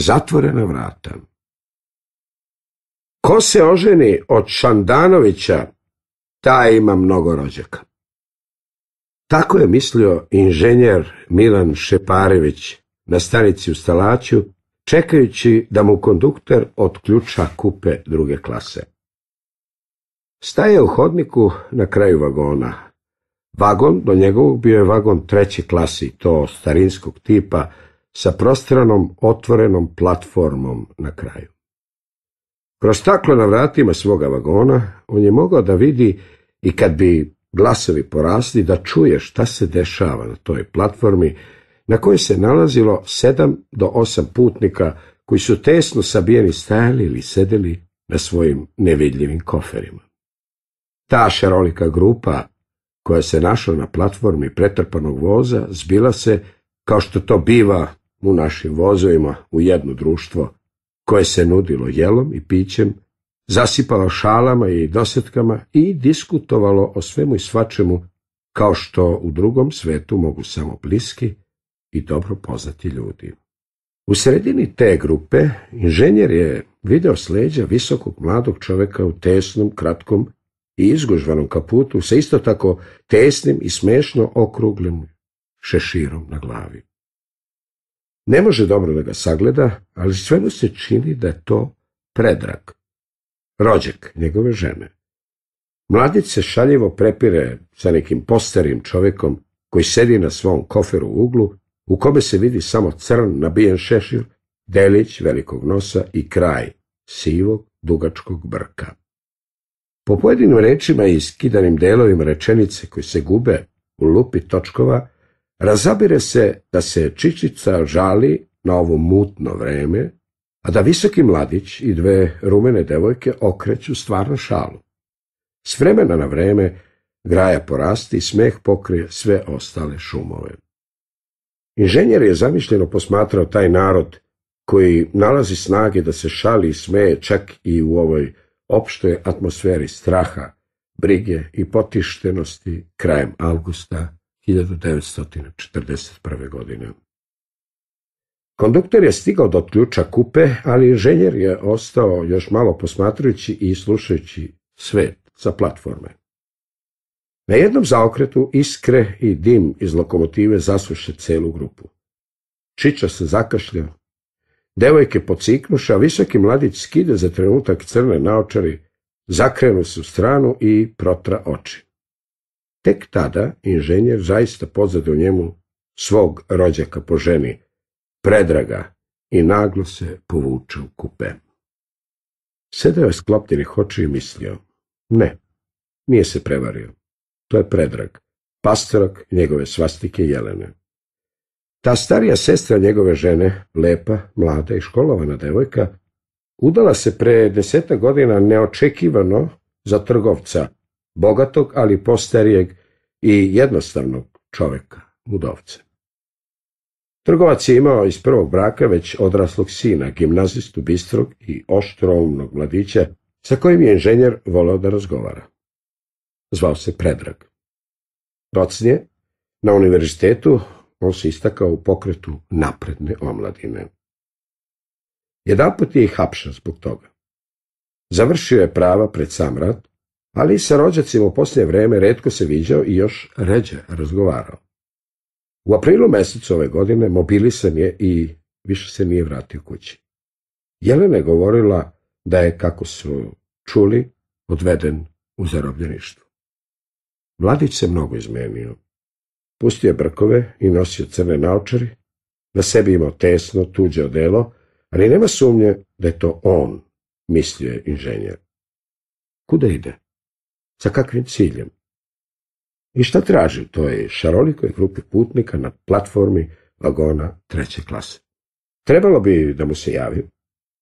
zatvorena vrata. Ko se oženi od Šandanovića, taj ima mnogo rođaka. Tako je mislio inženjer Milan Šeparević na stanici u Stalaću, čekajući da mu kondukter otključa kupe druge klase. Staje u hodniku na kraju vagona. Vagon do njegovog bio je vagon treći klasi, to starinskog tipa, sa prostranom otvorenom platformom na kraju. Kroz staklo na vratima svoga vagona on je mogao da vidi i kad bi glasovi porasli da čuje šta se dešava na toj platformi na kojoj se nalazilo sedam do osam putnika koji su tesno sabijeni stajali ili sedeli na svojim nevidljivim koferima. Ta šarolika grupa koja se našla na platformi pretrpanog voza zbila se, kao što to biva u našim vozovima u jedno društvo, koje se nudilo jelom i pićem, zasipalo šalama i dosetkama i diskutovalo o svemu i svačemu, kao što u drugom svetu mogu samo bliski i dobro poznati ljudi. U sredini te grupe inženjer je video sleđa visokog mladog čovjeka u tesnom, kratkom i izgužvanom kaputu sa isto tako tesnim i smešno okruglim šeširom na glavi. Ne može dobro da ga sagleda, ali sve se čini da je to predrag. Rođak njegove žene. Mladić se šaljivo prepire sa nekim posterim čovjekom koji sedi na svom koferu u uglu, u kome se vidi samo crn nabijen šešir, delić velikog nosa i kraj sivog dugačkog brka. Po pojedinim rečima i iskidanim delovima rečenice koji se gube u lupi točkova, Razabire se da se Čičica žali na ovo mutno vreme, a da visoki mladić i dve rumene devojke okreću stvarno šalu. S vremena na vreme graja porasti i smeh pokrije sve ostale šumove. Inženjer je zamišljeno posmatrao taj narod koji nalazi snage da se šali i smeje čak i u ovoj opštoj atmosferi straha, brige i potištenosti krajem avgusta 1941. godine. Konduktor je stigao do ključa kupe, ali inženjer je ostao još malo posmatrujući i slušajući svet sa platforme. Na jednom zaokretu iskre i dim iz lokomotive zasuše celu grupu. Čiča se zakašlja. Devojke pociknuša, visoki mladić skide za trenutak crne naočari, zakrenu se u stranu i protra oči. Tek tada inženjer zaista pozadio njemu svog rođaka po ženi, predraga, i naglo se povuče u kupe. Sedeo je sklopljenih hoće i mislio, ne, nije se prevario. To je predrag, pastorak njegove svastike Jelene. Ta starija sestra njegove žene, lepa, mlada i školovana devojka, udala se pre deseta godina neočekivano za trgovca bogatog, ali posterijeg i jednostavnog čovjeka, mudovca. Trgovac je imao iz prvog braka već odraslog sina, gimnazistu bistrog i oštroumnog mladića, sa kojim je inženjer volao da razgovara. Zvao se Predrag. Docnije, na univerzitetu on se istakao u pokretu napredne omladine. Jedanput je i hapšan zbog toga. Završio je prava pred sam rad, ali sa rođacima u posljednje vrijeme redko se viđao i još ređe razgovarao. U aprilu mjesecu ove godine mobilisan je i više se nije vratio kući. Jelena je govorila da je, kako su čuli, odveden u zarobljeništvo. Mladić se mnogo izmenio. Pustio je brkove i nosio crne naočari, na sebi imao tesno, tuđe odelo, ali nema sumnje da je to on, mislio je inženjer. Kuda ide? sa kakvim ciljem. I šta traži toj šarolikoj grupi putnika na platformi vagona treće klase? Trebalo bi da mu se javi.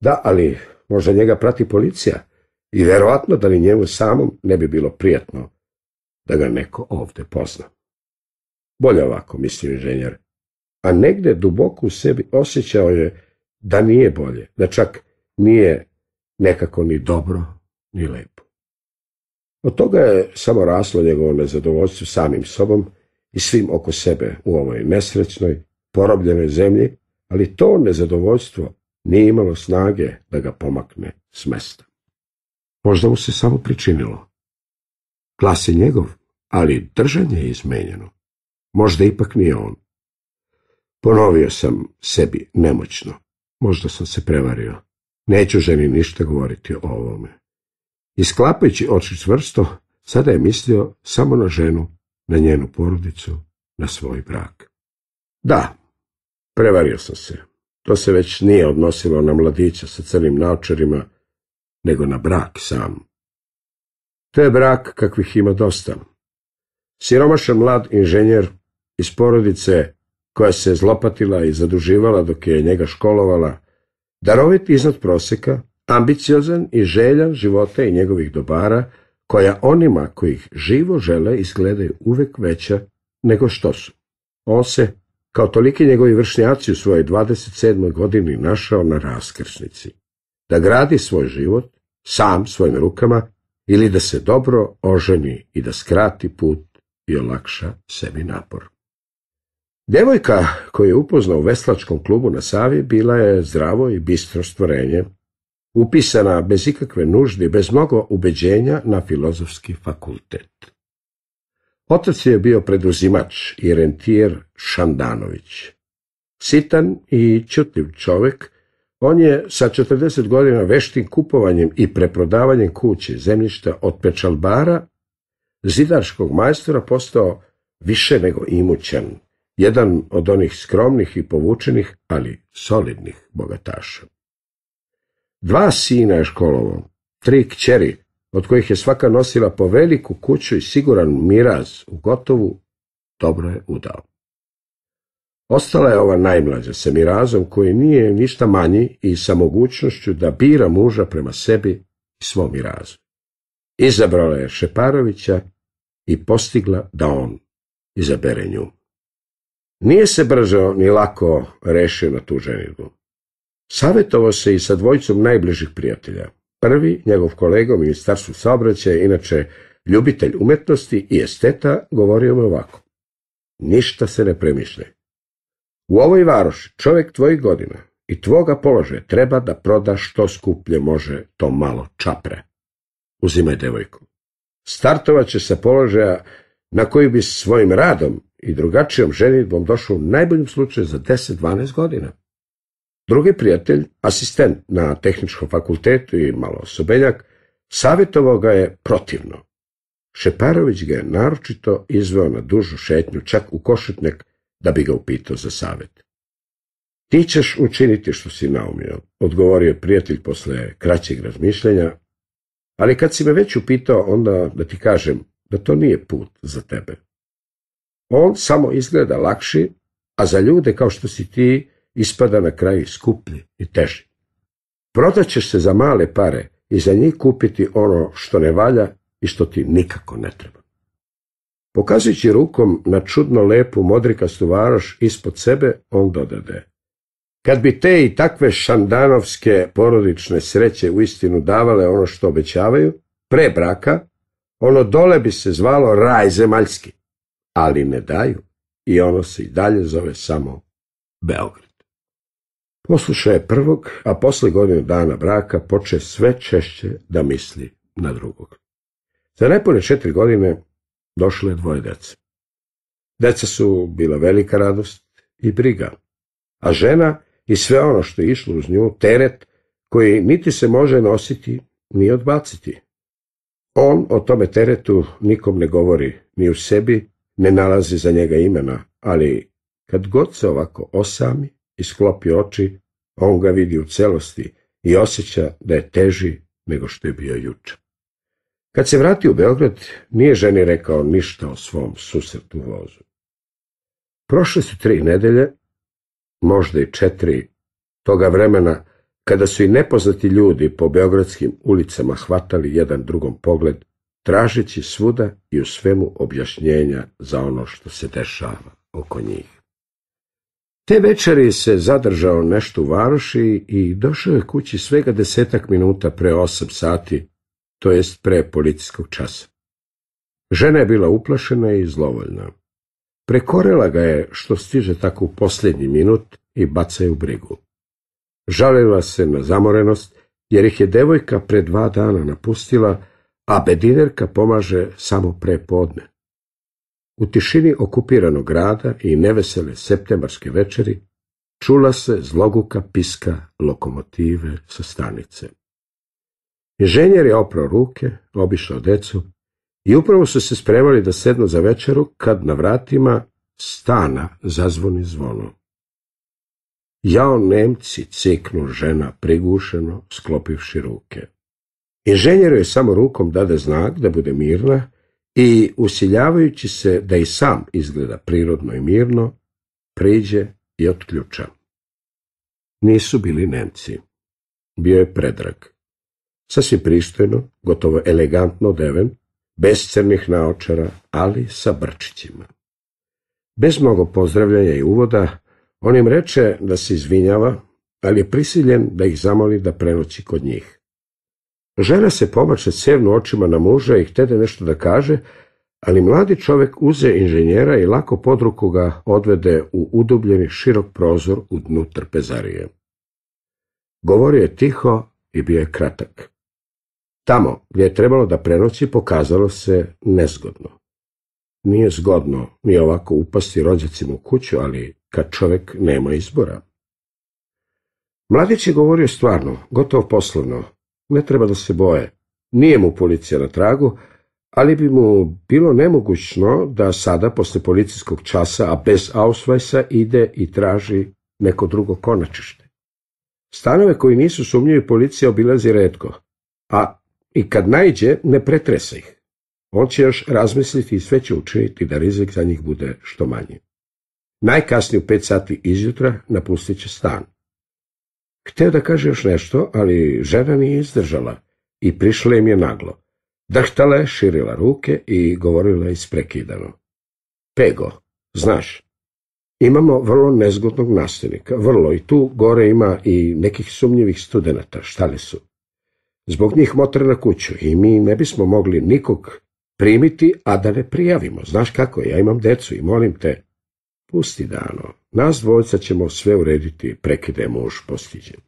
Da, ali možda njega prati policija i vjerojatno da li njemu samom ne bi bilo prijatno da ga neko ovdje pozna. Bolje ovako, misli inženjer. A negdje duboko u sebi osjećao je da nije bolje, da čak nije nekako ni dobro, ni lepo. Od toga je samo raslo njegovo nezadovoljstvo samim sobom i svim oko sebe u ovoj nesrećnoj, porobljenoj zemlji, ali to nezadovoljstvo nije imalo snage da ga pomakne s mesta. Možda mu se samo pričinilo. Glas je njegov, ali držanje je izmenjeno. Možda ipak nije on. Ponovio sam sebi nemoćno. Možda sam se prevario. Neću ženi ništa govoriti o ovome. I sklapajući oči čvrsto, sada je mislio samo na ženu, na njenu porodicu, na svoj brak. Da, prevario sam se. To se već nije odnosilo na mladića sa crnim naočarima, nego na brak sam. To je brak kakvih ima dosta. Siromašan mlad inženjer iz porodice koja se zlopatila i zaduživala dok je njega školovala, darovit iznad proseka, ambiciozan i željan života i njegovih dobara, koja onima koji živo žele izgledaju uvek veća nego što su. On se, kao toliki njegovi vršnjaci u svojoj 27. godini našao na raskrsnici. Da gradi svoj život, sam svojim rukama, ili da se dobro oženi i da skrati put i olakša sebi napor. Djevojka koju je upoznao u veslačkom klubu na Savi bila je zdravo i bistro stvorenje, upisana bez ikakve nužde bez mnogo ubeđenja na filozofski fakultet. Otac je bio preduzimač i rentijer Šandanović. Sitan i čutljiv čovjek, on je sa 40 godina veštim kupovanjem i preprodavanjem kuće zemljišta od pečalbara, zidarskog majstora postao više nego imućan, jedan od onih skromnih i povučenih, ali solidnih bogataša. Dva sina je školovao, tri kćeri, od kojih je svaka nosila po veliku kuću i siguran miraz u gotovu, dobro je udao. Ostala je ova najmlađa sa mirazom koji nije ništa manji i sa mogućnošću da bira muža prema sebi i svom mirazu. Izabrala je Šeparovića i postigla da on izabere nju. Nije se brzo ni lako rešio na tu ženitbu. Savjetovao se i sa dvojicom najbližih prijatelja. Prvi, njegov kolega u ministarstvu saobraćaja, inače ljubitelj umetnosti i esteta, govorio mu ovako. Ništa se ne premišlje. U ovoj varoši čovjek tvojih godina i tvoga položaja treba da proda što skuplje može to malo čapre. Uzimaj devojku. Startovat će sa položaja na koji bi svojim radom i drugačijom ženitbom došao u najboljem slučaju za 10-12 godina. Drugi prijatelj, asistent na tehničkom fakultetu i malo sobenjak, savjetovao ga je protivno. Šeparović ga je naročito izveo na dužu šetnju, čak u košetnjak, da bi ga upitao za savjet. Ti ćeš učiniti što si naumio, odgovorio je prijatelj posle kraćeg razmišljanja, ali kad si me već upitao, onda da ti kažem da to nije put za tebe. On samo izgleda lakši, a za ljude kao što si ti, ispada na kraju skuplji i teži. ćeš se za male pare i za njih kupiti ono što ne valja i što ti nikako ne treba. Pokazujući rukom na čudno lepu modrikastu varoš ispod sebe, on dodade. Kad bi te i takve šandanovske porodične sreće u istinu davale ono što obećavaju, pre braka, ono dole bi se zvalo raj zemaljski. Ali ne daju i ono se i dalje zove samo Beograd. Poslušao je prvog, a posle godinu dana braka poče sve češće da misli na drugog. Za nepune četiri godine došle dvoje dece. Deca su bila velika radost i briga, a žena i sve ono što je išlo uz nju, teret koji niti se može nositi ni odbaciti. On o tome teretu nikom ne govori, ni u sebi, ne nalazi za njega imena, ali kad god se ovako osami, i sklopi oči, on ga vidi u celosti i osjeća da je teži nego što je bio juče. Kad se vrati u Beograd, nije ženi rekao ništa o svom susretu vozu. Prošle su tri nedelje, možda i četiri, toga vremena kada su i nepoznati ljudi po beogradskim ulicama hvatali jedan drugom pogled, tražeći svuda i u svemu objašnjenja za ono što se dešava oko njih. Te večeri se zadržao nešto u varoši i došao je kući svega desetak minuta pre osam sati, to jest pre policijskog časa. Žena je bila uplašena i zlovoljna. Prekorela ga je što stiže tako u posljednji minut i baca je u brigu. Žalila se na zamorenost jer ih je devojka pre dva dana napustila, a bedinerka pomaže samo pre podne. U tišini okupiranog grada i nevesele septembarske večeri čula se zloguka piska lokomotive sa stanice. Inženjer je oprao ruke, obišao decu i upravo su se spremali da sednu za večeru kad na vratima stana zazvoni zvono. Jao Nemci, ciknu žena prigušeno, sklopivši ruke. Inženjeru je samo rukom dade znak da bude mirna i usiljavajući se da i sam izgleda prirodno i mirno, priđe i otključa. Nisu bili Nemci. Bio je predrag. Sasvim pristojno, gotovo elegantno deven, bez crnih naočara, ali sa brčićima. Bez mnogo pozdravljanja i uvoda, on im reče da se izvinjava, ali je prisiljen da ih zamoli da prenoći kod njih. Žena se pobače sjevno očima na muža i htede nešto da kaže, ali mladi čovjek uze inženjera i lako pod ga odvede u udubljeni širok prozor u dnu trpezarije. Govorio je tiho i bio je kratak. Tamo gdje je trebalo da prenoći pokazalo se nezgodno. Nije zgodno ni ovako upasti rođacima u kuću, ali kad čovjek nema izbora. Mladić je govorio stvarno, gotovo poslovno, ne treba da se boje. Nije mu policija na tragu, ali bi mu bilo nemogućno da sada, posle policijskog časa, a bez Ausweisa, ide i traži neko drugo konačište. Stanove koji nisu sumnjivi policija obilazi redko, a i kad najđe, ne pretresa ih. On će još razmisliti i sve će učiniti da rizik za njih bude što manji. Najkasnije u pet sati izjutra napustit će stan. Hteo da kaže još nešto, ali žena nije izdržala i prišla im je naglo. Dahtala je širila ruke i govorila isprekidano. Pego, znaš, imamo vrlo nezgodnog nastavnika, vrlo, i tu gore ima i nekih sumnjivih studenata, šta li su. Zbog njih motre na kuću i mi ne bismo mogli nikog primiti, a da ne prijavimo. Znaš kako, ja imam decu i molim te, Pusti dano, nas dvojca ćemo sve urediti, prekide muž postiđen.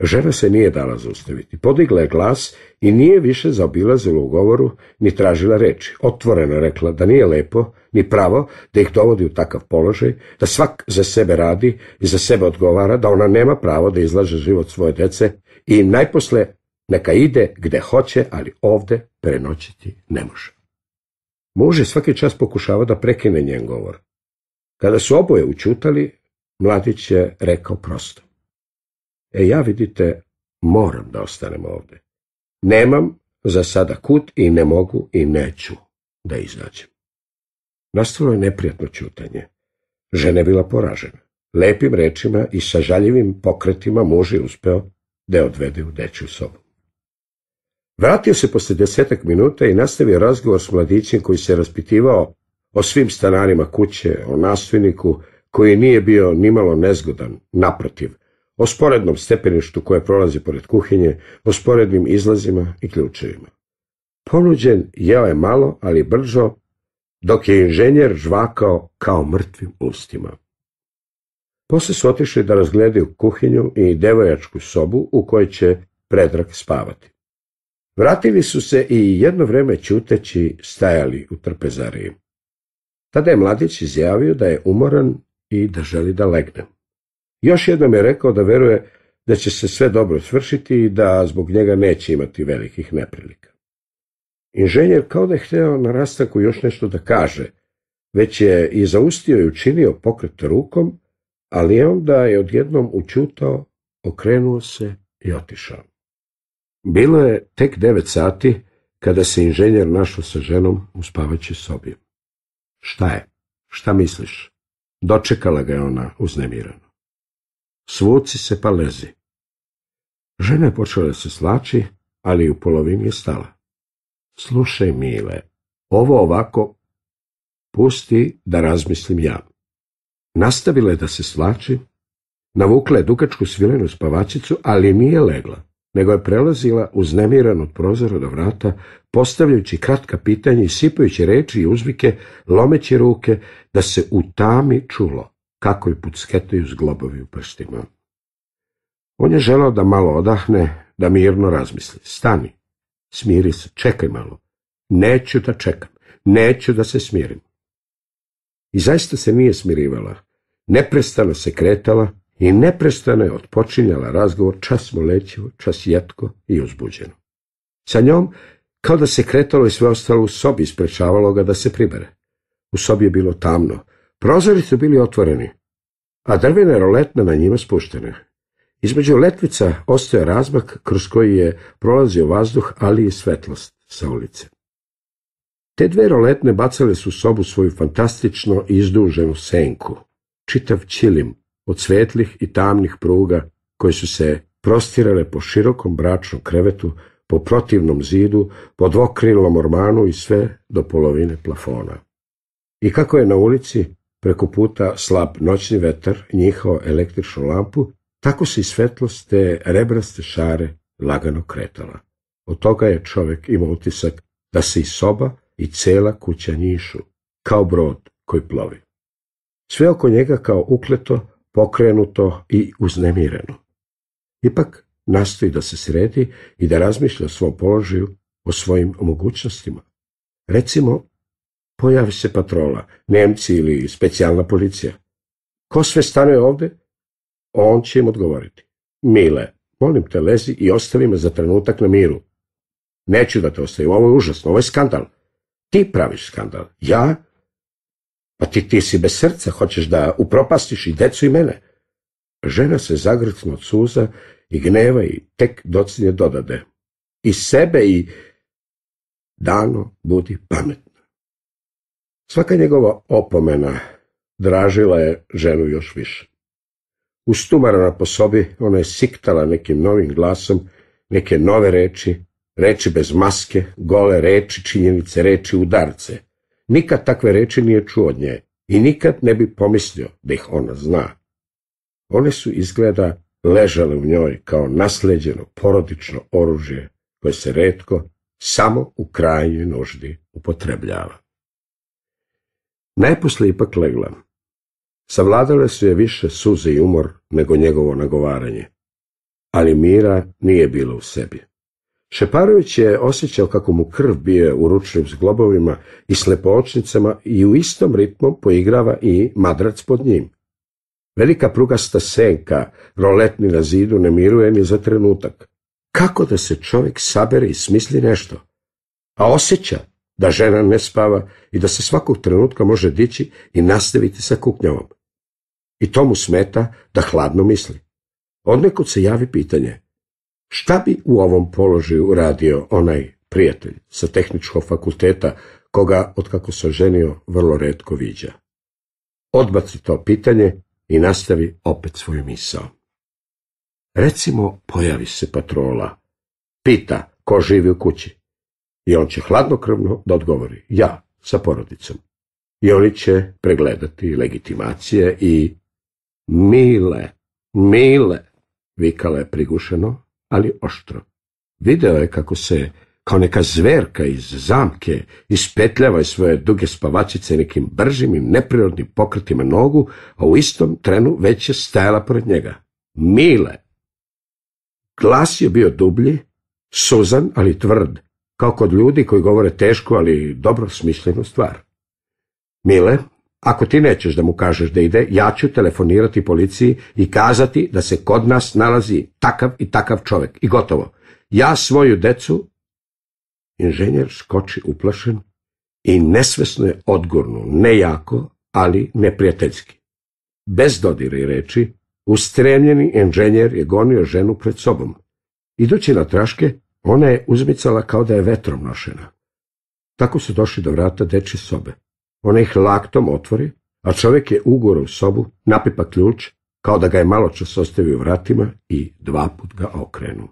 Žena se nije dala zaustaviti. Podigla je glas i nije više zaobilazila u govoru, ni tražila reči. Otvoreno rekla da nije lepo, ni pravo, da ih dovodi u takav položaj, da svak za sebe radi i za sebe odgovara, da ona nema pravo da izlaže život svoje dece i najposle neka ide gde hoće, ali ovde prenoćiti ne može. Muž je svaki čas pokušava da prekine njen govor, kada su oboje učutali, mladić je rekao prosto. E ja vidite, moram da ostanem ovdje. Nemam za sada kut i ne mogu i neću da izađem. Nastalo je neprijatno čutanje. Žena je bila poražena. Lepim rečima i sa pokretima muž je uspeo da je odvede u dečju sobu. Vratio se posle desetak minuta i nastavio razgovor s mladićem koji se raspitivao o svim stanarima kuće, o nastojniku koji nije bio nimalo nezgodan, naprotiv, o sporednom stepeništu koje prolazi pored kuhinje, o sporednim izlazima i ključevima. Ponuđen jeo je malo, ali brzo, dok je inženjer žvakao kao mrtvim ustima. Posle su otišli da razgledaju kuhinju i devojačku sobu u kojoj će Predrag spavati. Vratili su se i jedno vreme ćuteći stajali u trpezariji. Tada je mladić izjavio da je umoran i da želi da legne. Još jednom je rekao da veruje da će se sve dobro svršiti i da zbog njega neće imati velikih neprilika. Inženjer kao da je htio na rastaku još nešto da kaže, već je i zaustio i učinio pokret rukom, ali je onda je odjednom učutao, okrenuo se i otišao. Bilo je tek devet sati kada se inženjer našao sa ženom u spavaći sobi. Šta je? Šta misliš? Dočekala ga je ona uznemirano. Svuci se pa lezi. Žena je počela se slači, ali u polovini je stala. Slušaj, Mile, ovo ovako pusti da razmislim ja. Nastavila je da se slači, navukla je dugačku svilenu spavačicu, ali nije legla nego je prelazila nemiran od prozora do vrata, postavljajući kratka pitanja i sipajući reči i uzvike, lomeći ruke, da se u tami čulo kako je pucketaju zglobovi u prstima. On je želao da malo odahne, da mirno razmisli. Stani, smiri se, čekaj malo. Neću da čekam, neću da se smirim. I zaista se nije smirivala. Neprestano se kretala, i neprestano je otpočinjala razgovor čas molećivo, čas jetko i uzbuđeno. Sa njom, kao da se kretalo i sve ostalo u sobi, sprečavalo ga da se pribere. U sobi je bilo tamno, prozori su bili otvoreni, a drvene roletne na njima spuštene. Između letvica ostaje razmak kroz koji je prolazio vazduh, ali i svetlost sa ulice. Te dve roletne bacale su u sobu svoju fantastično izduženu senku, čitav čilim od svetlih i tamnih pruga koje su se prostirale po širokom bračnom krevetu, po protivnom zidu, po dvokrilnom ormanu i sve do polovine plafona. I kako je na ulici preko puta slab noćni vetar njihao električnu lampu, tako se i svetlost te rebraste šare lagano kretala. Od toga je čovjek imao utisak da se i soba i cela kuća njišu, kao brod koji plovi. Sve oko njega kao ukleto pokrenuto i uznemireno. Ipak nastoji da se sredi i da razmišlja o svom položaju, o svojim mogućnostima. Recimo, pojavi se patrola, Nemci ili specijalna policija. Ko sve stane ovdje? On će im odgovoriti. Mile, molim te lezi i ostavi me za trenutak na miru. Neću da te ostavim, ovo je užasno, ovo je skandal. Ti praviš skandal, ja pa ti, ti si bez srca, hoćeš da upropastiš i decu i mene. Žena se zagrcno od suza i gneva i tek docinje dodade. I sebe i dano budi pametna. Svaka njegova opomena dražila je ženu još više. Ustumarana po sobi, ona je siktala nekim novim glasom, neke nove reči, reči bez maske, gole reči, činjenice, reči, udarce – Nikad takve reči nije čuo od nje i nikad ne bi pomislio da ih ona zna. One su izgleda ležale u njoj kao nasleđeno porodično oružje koje se redko samo u krajnjoj noždi, upotrebljava. Najposle ipak legla. Savladale su je više suze i umor nego njegovo nagovaranje, ali mira nije bilo u sebi. Šeparović je osjećao kako mu krv bije u ručnim zglobovima i slepočnicama i u istom ritmu poigrava i madrac pod njim. Velika prugasta senka, roletni na zidu, ne miruje ni za trenutak. Kako da se čovjek sabere i smisli nešto? A osjeća da žena ne spava i da se svakog trenutka može dići i nastaviti sa kuknjavom. I to mu smeta da hladno misli. Odnekud se javi pitanje. Šta bi u ovom položaju radio onaj prijatelj sa tehničkog fakulteta koga, otkako se ženio, vrlo redko viđa? Odbaci to pitanje i nastavi opet svoju misao. Recimo, pojavi se patrola. Pita ko živi u kući. I on će hladnokrvno da odgovori. Ja, sa porodicom. I oni će pregledati legitimacije i... Mile, mile, vikala je prigušeno, ali oštro. Video je kako se, kao neka zverka iz zamke, ispetljava iz svoje duge spavačice nekim bržim i neprirodnim pokretima nogu, a u istom trenu već je stajala pored njega. Mile! Glas je bio dublji, suzan, ali tvrd, kao kod ljudi koji govore tešku, ali dobro smišljenu stvar. Mile, ako ti nećeš da mu kažeš da ide, ja ću telefonirati policiji i kazati da se kod nas nalazi takav i takav čovjek. I gotovo. Ja svoju decu... Inženjer skoči uplašen i nesvesno je odgurnu, ne jako, ali neprijateljski. Bez dodira i reči, ustremljeni inženjer je gonio ženu pred sobom. Idući na traške, ona je uzmicala kao da je vetrom nošena. Tako su došli do vrata deči sobe. Ona ih laktom otvori, a čovjek je ugor u sobu, napipa ključ, kao da ga je malo čas ostavio vratima i dva put ga okrenu.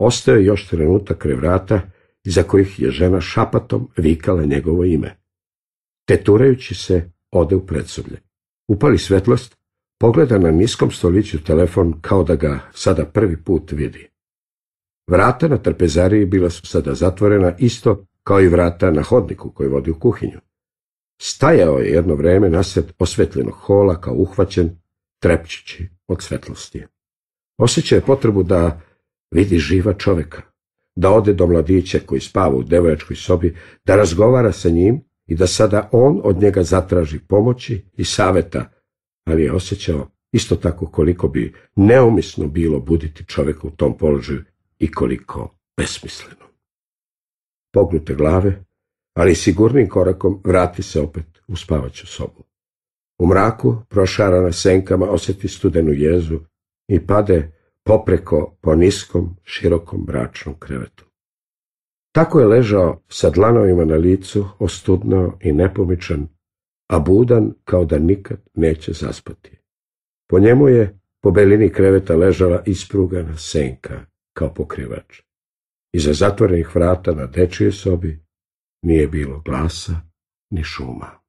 Ostao je još trenutak kre vrata, iza kojih je žena šapatom vikala njegovo ime. Teturajući se, ode u predsoblje. Upali svetlost, pogleda na niskom stoliću telefon kao da ga sada prvi put vidi. Vrata na trpezariji bila su sada zatvorena isto kao i vrata na hodniku koji vodi u kuhinju. Stajao je jedno vrijeme nasred osvetljenog hola kao uhvaćen trepčići od svetlosti. Osjećao je potrebu da vidi živa čovjeka, da ode do mladića koji spava u devojačkoj sobi, da razgovara sa njim i da sada on od njega zatraži pomoći i saveta, ali je osjećao isto tako koliko bi neumisno bilo buditi čovjeka u tom položaju i koliko besmisleno. Pognute glave, ali sigurnim korakom vrati se opet u spavaću sobu. U mraku, prošarana senkama, osjeti studenu jezu i pade popreko po niskom, širokom bračnom krevetu. Tako je ležao sa dlanovima na licu, ostudno i nepomičan, a budan kao da nikad neće zaspati. Po njemu je po belini kreveta ležala isprugana senka kao pokrivač. Iza zatvorenih vrata na dečijoj sobi nije bilo glasa ni šuma.